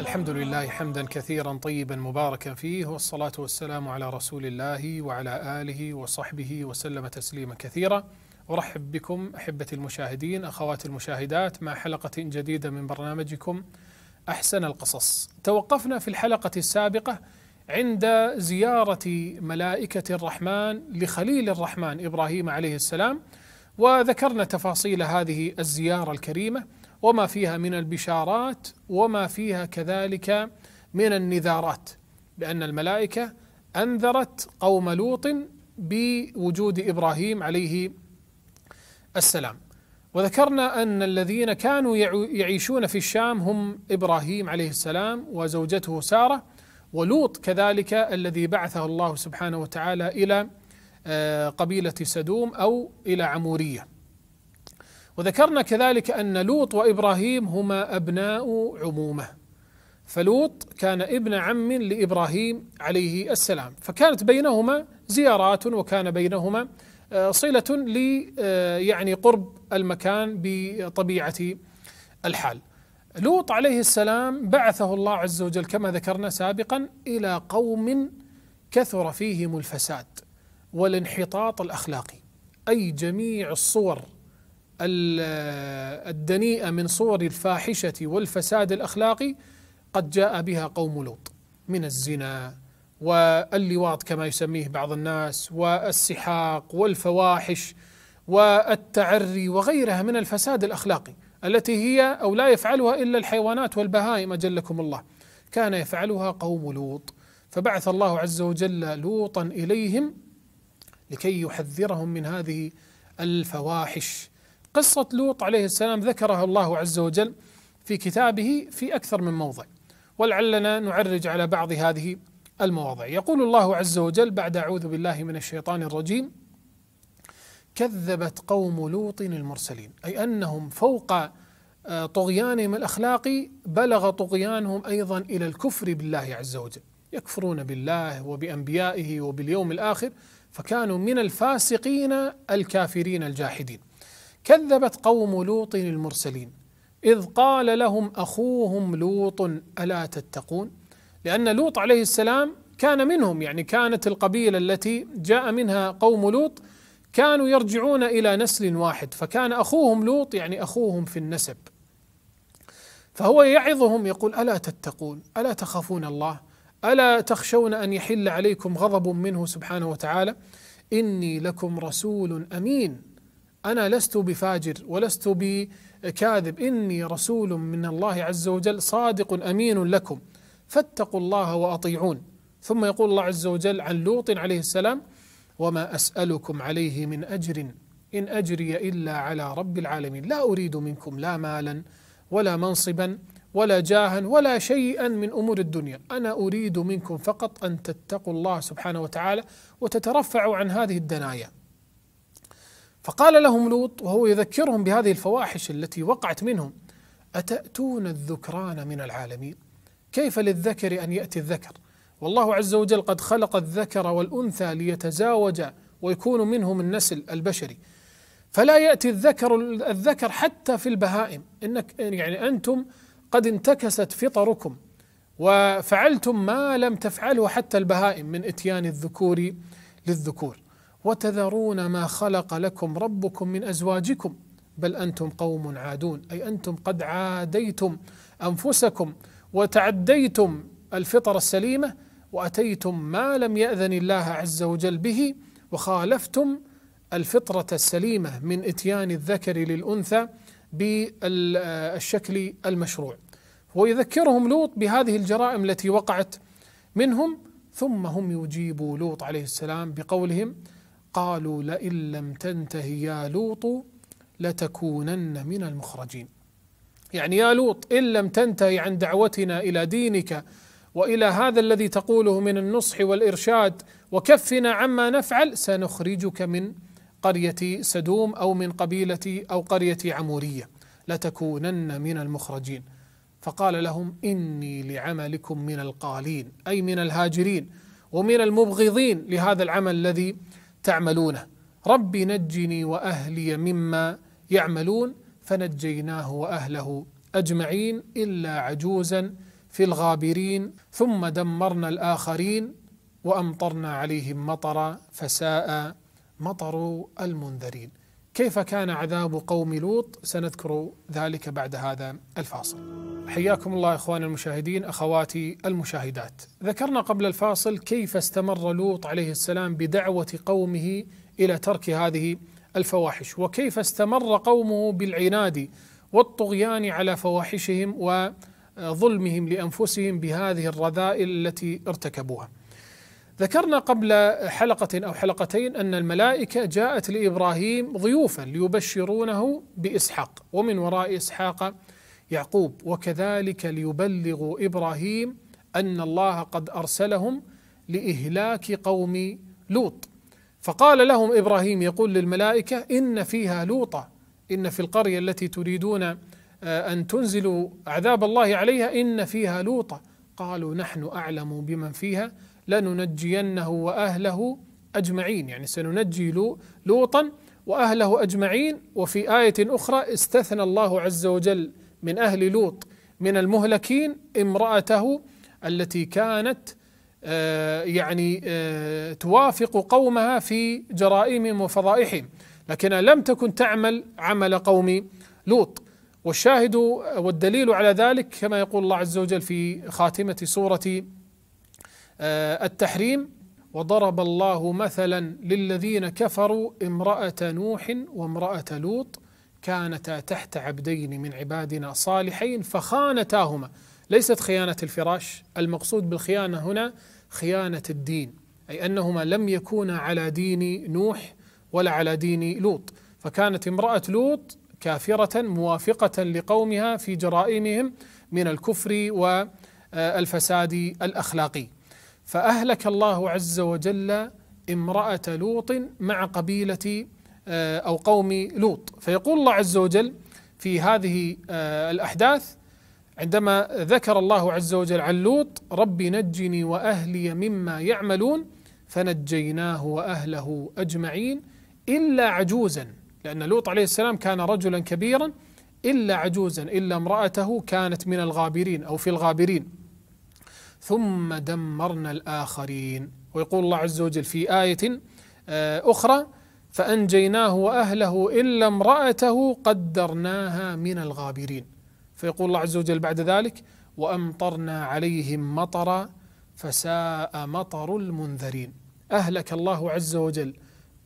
الحمد لله حمدا كثيرا طيبا مباركا فيه والصلاة والسلام على رسول الله وعلى آله وصحبه وسلم تسليما كثيرا أرحب بكم أحبتي المشاهدين أخواتي المشاهدات مع حلقة جديدة من برنامجكم أحسن القصص توقفنا في الحلقة السابقة عند زيارة ملائكة الرحمن لخليل الرحمن إبراهيم عليه السلام وذكرنا تفاصيل هذه الزيارة الكريمة وما فيها من البشارات وما فيها كذلك من النذارات بأن الملائكة أنذرت قوم لوط بوجود إبراهيم عليه السلام وذكرنا أن الذين كانوا يعيشون في الشام هم إبراهيم عليه السلام وزوجته سارة ولوط كذلك الذي بعثه الله سبحانه وتعالى إلى آه، قبيلة سدوم أو إلى عمورية وذكرنا كذلك أن لوط وإبراهيم هما أبناء عمومة فلوط كان ابن عم لإبراهيم عليه السلام فكانت بينهما زيارات وكان بينهما آه، صلة ل آه، يعني قرب المكان بطبيعة الحال لوط عليه السلام بعثه الله عز وجل كما ذكرنا سابقا إلى قوم كثر فيهم الفساد والانحطاط الأخلاقي أي جميع الصور الدنيئة من صور الفاحشة والفساد الأخلاقي قد جاء بها قوم لوط من الزنا واللواط كما يسميه بعض الناس والسحاق والفواحش والتعري وغيرها من الفساد الأخلاقي التي هي أو لا يفعلها إلا الحيوانات والبهائم أجلكم الله كان يفعلها قوم لوط فبعث الله عز وجل لوطا إليهم لكي يحذرهم من هذه الفواحش قصة لوط عليه السلام ذكرها الله عز وجل في كتابه في أكثر من موضع ولعلنا نعرج على بعض هذه المواضع يقول الله عز وجل بعد أعوذ بالله من الشيطان الرجيم كذبت قوم لوط المرسلين أي أنهم فوق آه، طغيانهم الأخلاقي بلغ طغيانهم أيضا إلى الكفر بالله عز وجل يكفرون بالله وبأنبيائه وباليوم الآخر فكانوا من الفاسقين الكافرين الجاحدين كذبت قوم لوط المرسلين إذ قال لهم أخوهم لوط ألا تتقون لأن لوط عليه السلام كان منهم يعني كانت القبيلة التي جاء منها قوم لوط كانوا يرجعون إلى نسل واحد فكان أخوهم لوط يعني أخوهم في النسب فهو يعظهم يقول ألا تتقون ألا تخافون الله ألا تخشون أن يحل عليكم غضب منه سبحانه وتعالى إني لكم رسول أمين أنا لست بفاجر ولست بكاذب إني رسول من الله عز وجل صادق أمين لكم فاتقوا الله وأطيعون ثم يقول الله عز وجل عن لوط عليه السلام وما أسألكم عليه من أجر إن أجري إلا على رب العالمين لا أريد منكم لا مالا ولا منصبا ولا جاها ولا شيئا من امور الدنيا، انا اريد منكم فقط ان تتقوا الله سبحانه وتعالى وتترفعوا عن هذه الدنايا. فقال لهم لوط وهو يذكرهم بهذه الفواحش التي وقعت منهم أتأتون الذكران من العالمين كيف للذكر أن يأتي الذكر والله عز وجل قد خلق الذكر والأنثى ليتزاوج ويكون منهم النسل البشري فلا يأتي الذكر الذكر حتى في البهائم إنك يعني أنتم قد انتكست فطركم وفعلتم ما لم تفعله حتى البهائم من إتيان الذكور للذكور وتذرون ما خلق لكم ربكم من ازواجكم بل انتم قوم عادون اي انتم قد عاديتم انفسكم وتعديتم الفطر السليمه واتيتم ما لم ياذن الله عز وجل به وخالفتم الفطره السليمه من اتيان الذكر للانثى بالشكل المشروع ويذكرهم لوط بهذه الجرائم التي وقعت منهم ثم هم يجيبوا لوط عليه السلام بقولهم قالوا لئن لم تنته يا لوط لتكونن من المخرجين يعني يا لوط ان لم تنتهي عن دعوتنا الى دينك والى هذا الذي تقوله من النصح والارشاد وكفنا عما نفعل سنخرجك من قريه سدوم او من قبيله او قريه عموريه لتكونن من المخرجين فقال لهم اني لعملكم من القالين اي من الهاجرين ومن المبغضين لهذا العمل الذي تعملونه رب نجني واهلي مما يعملون فنجيناه واهله اجمعين الا عجوزا في الغابرين ثم دمرنا الاخرين وامطرنا عليهم مطرا فساء مطر المنذرين كيف كان عذاب قوم لوط سنذكر ذلك بعد هذا الفاصل حياكم الله اخواني المشاهدين اخواتي المشاهدات. ذكرنا قبل الفاصل كيف استمر لوط عليه السلام بدعوه قومه الى ترك هذه الفواحش، وكيف استمر قومه بالعناد والطغيان على فواحشهم وظلمهم لانفسهم بهذه الرذائل التي ارتكبوها. ذكرنا قبل حلقة أو حلقتين أن الملائكة جاءت لإبراهيم ضيوفا ليبشرونه بإسحاق ومن وراء إسحاق يعقوب وكذلك ليبلغوا ابراهيم ان الله قد ارسلهم لاهلاك قوم لوط فقال لهم ابراهيم يقول للملائكه ان فيها لوطا ان في القريه التي تريدون آه، ان تنزلوا عذاب الله عليها ان فيها لوطا قالوا نحن اعلم بمن فيها لننجينه واهله اجمعين يعني سننجي لوطا واهله اجمعين وفي ايه اخرى استثنى الله عز وجل من أهل لوط من المهلكين امرأته التي كانت آه، يعني آه، توافق قومها في جرائمهم وفضائحهم لكنها لم تكن تعمل عمل قوم لوط والشاهد والدليل على ذلك كما يقول الله عز وجل في خاتمة سورة آه، التحريم وضرب الله مثلا للذين كفروا امرأة نوح وامرأة لوط كانتا تحت عبدين من عبادنا صالحين فخانتاهما ليست خيانة الفراش المقصود بالخيانة هنا خيانة الدين أي أنهما لم يكونا على دين نوح ولا على دين لوط فكانت امرأة لوط كافرة موافقة لقومها في جرائمهم من الكفر والفساد آه، الأخلاقي فأهلك الله عز وجل امرأة لوط مع قبيلة آه، أو قوم لوط فيقول الله عز وجل في هذه آه، الأحداث عندما ذكر الله عز وجل عن لوط رب نجني وأهلي مما يعملون فنجيناه وأهله أجمعين إلا عجوزا لأن لوط عليه السلام كان رجلا كبيرا إلا عجوزا إلا امرأته كانت من الغابرين أو في الغابرين ثم دمرنا الآخرين ويقول الله عز وجل في آية آه، أخرى فأنجيناه وأهله إلا امرأته قدرناها من الغابرين فيقول الله عز وجل بعد ذلك وأمطرنا عليهم مطرا فساء مطر المنذرين أهلك الله عز وجل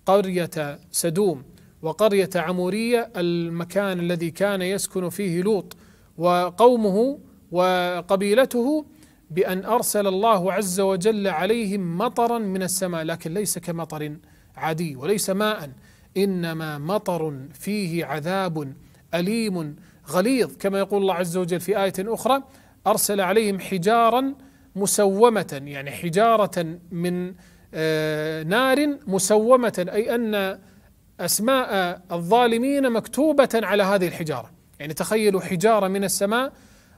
قرية سدوم وقرية عمورية المكان الذي كان يسكن فيه لوط وقومه وقبيلته بأن أرسل الله عز وجل عليهم مطرا من السماء لكن ليس كمطر عادي وليس ماء انما مطر فيه عذاب اليم غليظ كما يقول الله عز وجل في ايه اخرى ارسل عليهم حجارا مسومه يعني حجاره من آه، نار مسومه اي ان اسماء الظالمين مكتوبه على هذه الحجاره يعني تخيلوا حجاره من السماء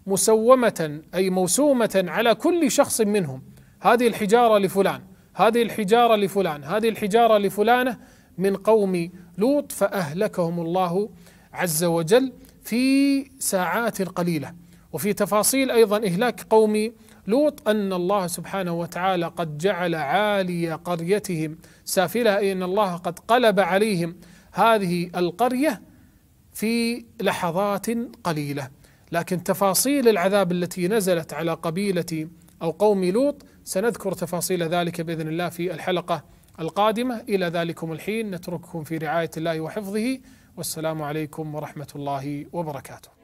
مسومه اي موسومه على كل شخص منهم هذه الحجاره لفلان هذه الحجارة لفلان هذه الحجارة لفلانة من قوم لوط فأهلكهم الله عز وجل في ساعات قليلة وفي تفاصيل أيضا إهلاك قوم لوط أن الله سبحانه وتعالى قد جعل عالي قريتهم سافلها أي أن الله قد قلب عليهم هذه القرية في لحظات قليلة لكن تفاصيل العذاب التي نزلت على قبيلة أو قوم لوط سنذكر تفاصيل ذلك بإذن الله في الحلقة القادمة إلى ذلكم الحين نترككم في رعاية الله وحفظه والسلام عليكم ورحمة الله وبركاته